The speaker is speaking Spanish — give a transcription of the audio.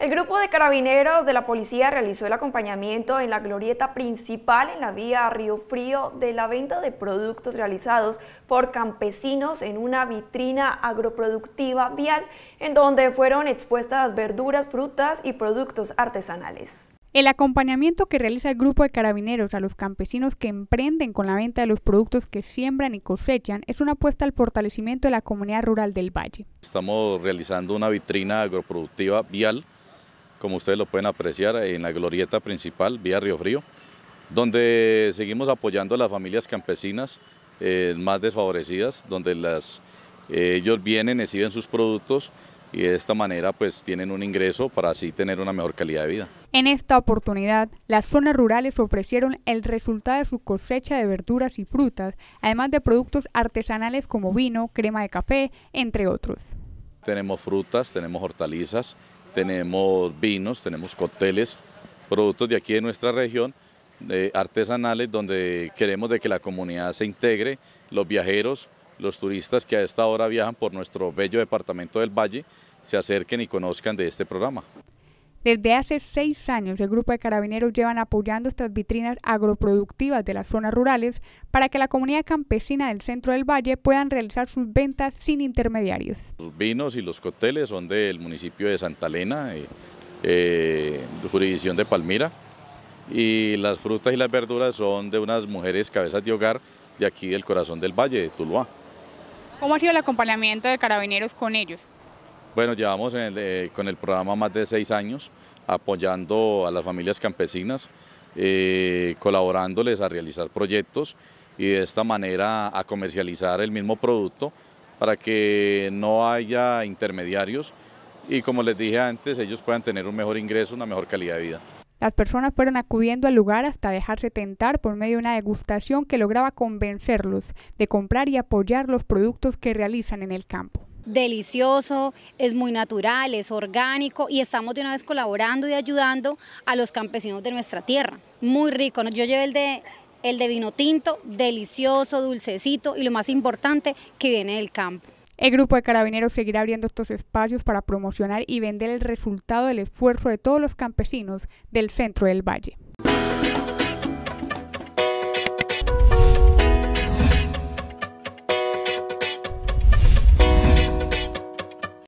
El grupo de carabineros de la policía realizó el acompañamiento en la glorieta principal en la vía Río Frío de la venta de productos realizados por campesinos en una vitrina agroproductiva vial en donde fueron expuestas verduras, frutas y productos artesanales. El acompañamiento que realiza el grupo de carabineros a los campesinos que emprenden con la venta de los productos que siembran y cosechan es una apuesta al fortalecimiento de la comunidad rural del valle. Estamos realizando una vitrina agroproductiva vial como ustedes lo pueden apreciar, en la glorieta principal, vía Río Frío, donde seguimos apoyando a las familias campesinas eh, más desfavorecidas, donde eh, ellos vienen, reciben sus productos y de esta manera pues tienen un ingreso para así tener una mejor calidad de vida. En esta oportunidad, las zonas rurales ofrecieron el resultado de su cosecha de verduras y frutas, además de productos artesanales como vino, crema de café, entre otros. Tenemos frutas, tenemos hortalizas, tenemos vinos, tenemos cócteles, productos de aquí de nuestra región, eh, artesanales, donde queremos de que la comunidad se integre, los viajeros, los turistas que a esta hora viajan por nuestro bello departamento del Valle, se acerquen y conozcan de este programa. Desde hace seis años, el grupo de carabineros llevan apoyando estas vitrinas agroproductivas de las zonas rurales para que la comunidad campesina del centro del valle puedan realizar sus ventas sin intermediarios. Los vinos y los coteles son del municipio de Santa Elena, eh, eh, jurisdicción de Palmira, y las frutas y las verduras son de unas mujeres cabezas de hogar de aquí del corazón del valle, de Tuluá. ¿Cómo ha sido el acompañamiento de carabineros con ellos? Bueno, llevamos eh, con el programa más de seis años apoyando a las familias campesinas, eh, colaborándoles a realizar proyectos y de esta manera a comercializar el mismo producto para que no haya intermediarios y como les dije antes, ellos puedan tener un mejor ingreso, una mejor calidad de vida. Las personas fueron acudiendo al lugar hasta dejarse tentar por medio de una degustación que lograba convencerlos de comprar y apoyar los productos que realizan en el campo delicioso, es muy natural, es orgánico y estamos de una vez colaborando y ayudando a los campesinos de nuestra tierra. Muy rico, yo llevé el de, el de vino tinto, delicioso, dulcecito y lo más importante que viene del campo. El grupo de carabineros seguirá abriendo estos espacios para promocionar y vender el resultado del esfuerzo de todos los campesinos del centro del valle.